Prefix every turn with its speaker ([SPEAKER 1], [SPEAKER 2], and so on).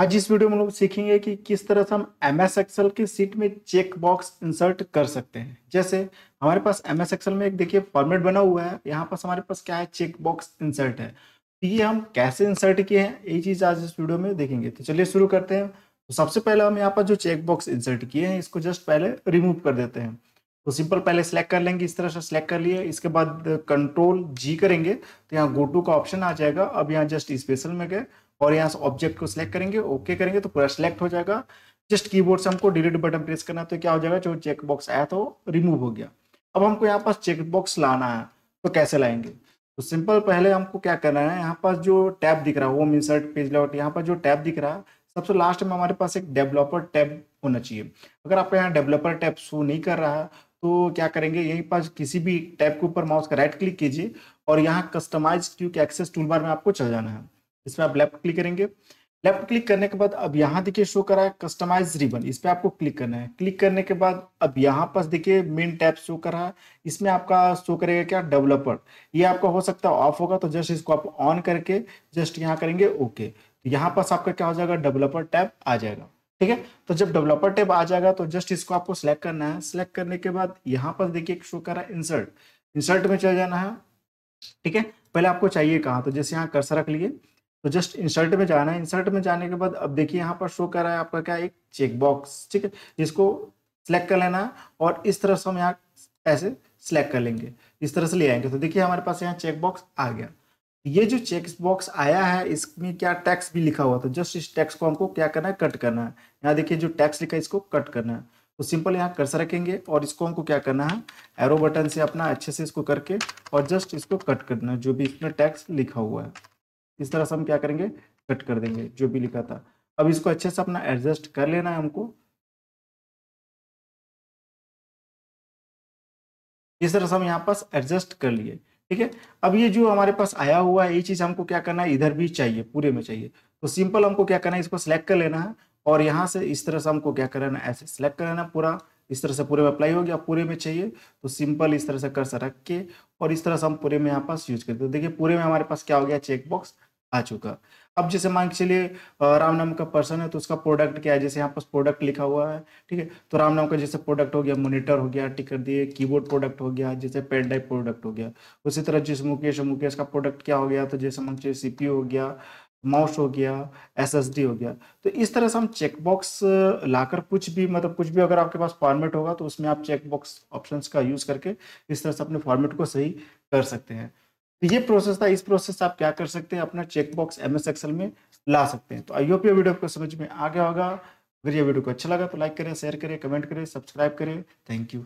[SPEAKER 1] आज इस वीडियो में लोग सीखेंगे कि किस तरह से हम एम एस एक्सएल की सीट में चेक बॉक्स इंसर्ट कर सकते हैं जैसे हमारे पास एम एस एक्सल में एक देखिए फॉर्मेट बना हुआ है यहाँ पास हमारे पास क्या है चेक बॉक्स इंसर्ट है तो ये हम कैसे इंसर्ट किए हैं ये चीज़ आज इस वीडियो में देखेंगे तो चलिए शुरू करते हैं तो सबसे पहले हम यहाँ पर जो चेक बॉक्स इंसर्ट किए हैं इसको जस्ट पहले रिमूव कर देते हैं तो सिंपल पहले सेलेक्ट कर लेंगे इस तरह से सेलेक्ट कर लिए इसके बाद कंट्रोल जी करेंगे तो यहाँ गो टू का ऑप्शन आ जाएगा अब यहाँ जस्ट स्पेशल में गए और यहाँ से ऑब्जेक्ट को सिलेक्ट करेंगे ओके करेंगे तो पूरा सिलेक्ट हो जाएगा जस्ट कीबोर्ड से हमको डिलीट बटन प्रेस करना तो क्या हो जाएगा जो चेक बॉक्स आया था वो रिमूव हो गया अब हमको यहाँ पास चेक बॉक्स लाना है तो कैसे लाएंगे तो सिंपल पहले हमको क्या करना है यहाँ पास जो टैब दिख रहा है होम इंसर्ट पेज लेआउट यहाँ पर जो टैब दिख रहा है सबसे लास्ट में हमारे पास एक डेवलपर टैब होना चाहिए अगर आपका यहाँ डेवलपर टैब शो नहीं कर रहा है तो क्या करेंगे यहीं पर किसी भी टैब के ऊपर माउस का राइट क्लिक कीजिए और यहाँ customize quick access toolbar में आपको चल जाना है इसमें आप लेफ्ट क्लिक करेंगे लेफ्ट क्लिक करने के बाद अब यहाँ देखिए शो करा है कस्टमाइज रिबन इस पर आपको क्लिक करना है क्लिक करने के बाद अब यहाँ पास देखिए मेन टैब शो कर रहा है इसमें आपका शो करेगा क्या डेवलपर ये आपका हो सकता है ऑफ होगा तो जस्ट इसको आप ऑन करके जस्ट यहाँ करेंगे ओके तो यहाँ पास आपका क्या हो जाएगा डेवलपर टैब आ जाएगा ठीक है तो जब डेवलपर टेब आ जाएगा तो जस्ट इसको आपको सिलेक्ट करना है सिलेक्ट करने के बाद यहाँ पर देखिए शो कर रहा है इंसर्ट इंसर्ट में चले जाना है ठीक है पहले आपको चाहिए कहाँ तो जैसे यहाँ कर्सर रख लिए तो जस्ट इंसर्ट में जाना है इंसर्ट में जाने के बाद अब देखिए यहाँ पर शो कर रहा है आपका क्या एक चेकबॉक्स ठीक है जिसको सिलेक्ट कर लेना है और इस तरह से हम यहाँ ऐसे सिलेक्ट कर लेंगे इस तरह से ले आएंगे तो देखिए हमारे पास यहाँ चेकबॉक्स आ गया ये जो चेक बॉक्स आया है इसमें क्या टैक्स भी लिखा हुआ था जस्ट इस टैक्स को हमको क्या करना है कट करना है यहाँ देखिए जो टैक्स लिखा है इसको कट करना है तो सिंपल यहाँ कर्सर रखेंगे और इसको हमको क्या करना है एरो बटन से अपना अच्छे से इसको करके और जस्ट इसको कट करना है जो भी इसमें टैक्स लिखा हुआ है इस तरह से हम क्या करेंगे कट कर देंगे जो भी लिखा था अब इसको अच्छे से अपना एडजस्ट कर लेना है हमको इस तरह से हम यहाँ पास एडजस्ट कर लिए ठीक है अब ये जो हमारे पास आया हुआ है ये चीज हमको क्या करना है इधर भी चाहिए पूरे में चाहिए तो सिंपल हमको क्या करना है इसको सिलेक्ट कर लेना है और यहाँ से इस तरह से हमको क्या करना है ऐसे सिलेक्ट कर लेना पूरा इस तरह से पूरे में अप्लाई हो गया पूरे में चाहिए तो सिंपल इस तरह से कर्सर रख के और इस तरह से हम पूरे में यहाँ पास यूज करते हैं तो देखिए पूरे में हमारे पास क्या हो गया चेकबॉक्स आ चुका अब जैसे मान के चलिए राम नाम का पर्सन है तो उसका प्रोडक्ट क्या है जैसे यहाँ पर प्रोडक्ट लिखा हुआ है ठीक है तो राम नाम का जैसे प्रोडक्ट हो गया मोनिटर हो गया टिक कर दिए कीबोर्ड प्रोडक्ट हो गया जैसे पेन ड्राइव प्रोडक्ट हो गया उसी तरह जैसे मुकेश मुकेश का प्रोडक्ट क्या हो गया तो जैसे मान चाहिए सी हो गया माउस हो गया डी हो गया तो इस तरह से हम चेकबॉक्स लाकर कुछ भी मतलब कुछ भी अगर आपके पास फॉर्मेट होगा तो उसमें आप चेकबॉक्स ऑप्शंस का यूज़ करके इस तरह से अपने फॉर्मेट को सही कर सकते हैं तो ये प्रोसेस था इस प्रोसेस आप क्या कर सकते हैं अपना चेकबॉक्स एम एस एक्सएल में ला सकते हैं तो आई होप ये वीडियो आपको समझ में आ गया होगा अगर ये वीडियो को अच्छा लगा तो लाइक करें शेयर करें कमेंट करें सब्सक्राइब करें थैंक यू